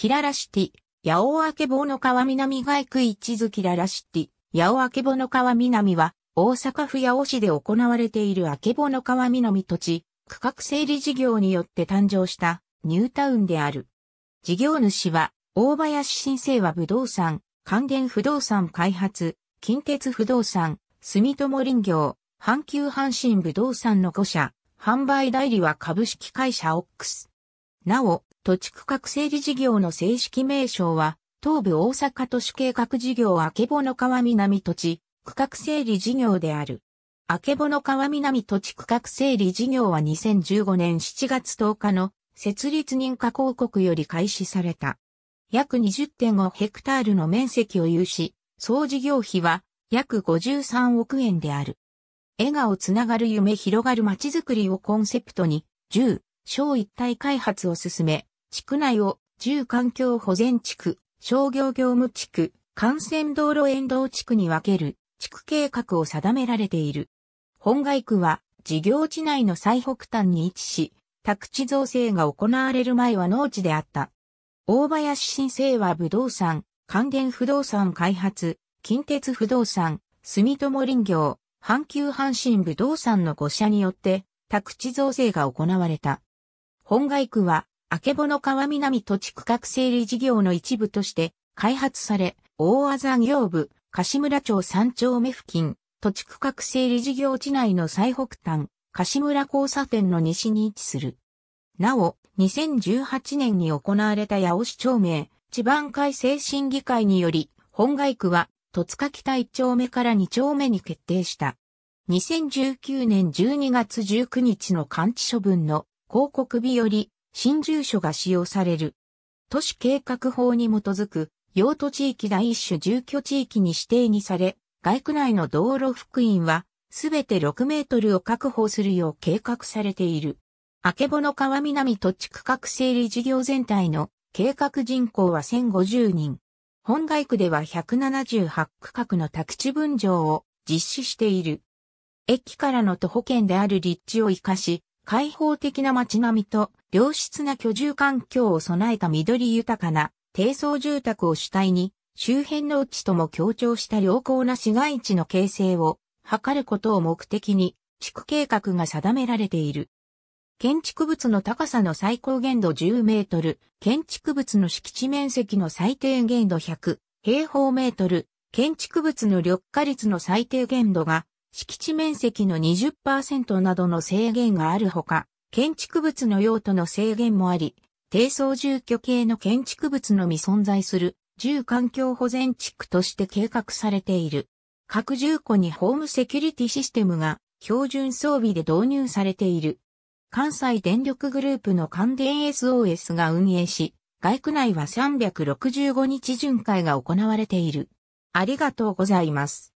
キララシティ、八尾明け坊の川南街区一図キララシティ、八尾明け坊の川南は、大阪府八尾市で行われている明け坊の川南土地、区画整理事業によって誕生したニュータウンである。事業主は、大林新生は不動産、関連不動産開発、近鉄不動産、住友林業、阪急阪神不動産の5社、販売代理は株式会社オックス。なお、土地区画整理事業の正式名称は、東部大阪都市計画事業あけぼの川南土地、区画整理事業である。あけぼの川南土地区画整理事業は2015年7月10日の設立認可広告より開始された。約20.5ヘクタールの面積を有し、総事業費は約53億円である。笑顔つながる夢広がる街づくりをコンセプトに、10、小一体開発を進め、地区内を住環境保全地区、商業業務地区、幹線道路沿道地区に分ける地区計画を定められている。本街区は事業地内の最北端に位置し、宅地造成が行われる前は農地であった。大林新生は不動産、関連不動産開発、近鉄不動産、住友林業、阪急阪神不動産の5社によって宅地造成が行われた。本街区はあけぼの川南土地区画整理事業の一部として開発され、大和山業部、柏村町三丁目付近、土地区画整理事業地内の最北端、柏村交差点の西に位置する。なお、2018年に行われた八尾市町名、地盤改正審議会により、本外区は、戸塚北一丁目から二丁目に決定した。2019年12月19日の完治処分の広告日より、新住所が使用される。都市計画法に基づく、用途地域第一種住居地域に指定にされ、外区内の道路福音は、すべて6メートルを確保するよう計画されている。あけぼの川南土地区画整理事業全体の計画人口は1050人。本外区では178区画の宅地分譲を実施している。駅からの徒歩圏である立地を活かし、開放的な街並みと良質な居住環境を備えた緑豊かな低層住宅を主体に周辺の地とも強調した良好な市街地の形成を図ることを目的に地区計画が定められている。建築物の高さの最高限度10メートル、建築物の敷地面積の最低限度100平方メートル、建築物の緑化率の最低限度が敷地面積の20%などの制限があるほか、建築物の用途の制限もあり、低層住居系の建築物のみ存在する、住環境保全地区として計画されている。各住戸にホームセキュリティシステムが標準装備で導入されている。関西電力グループの関電 SOS が運営し、外区内は365日巡回が行われている。ありがとうございます。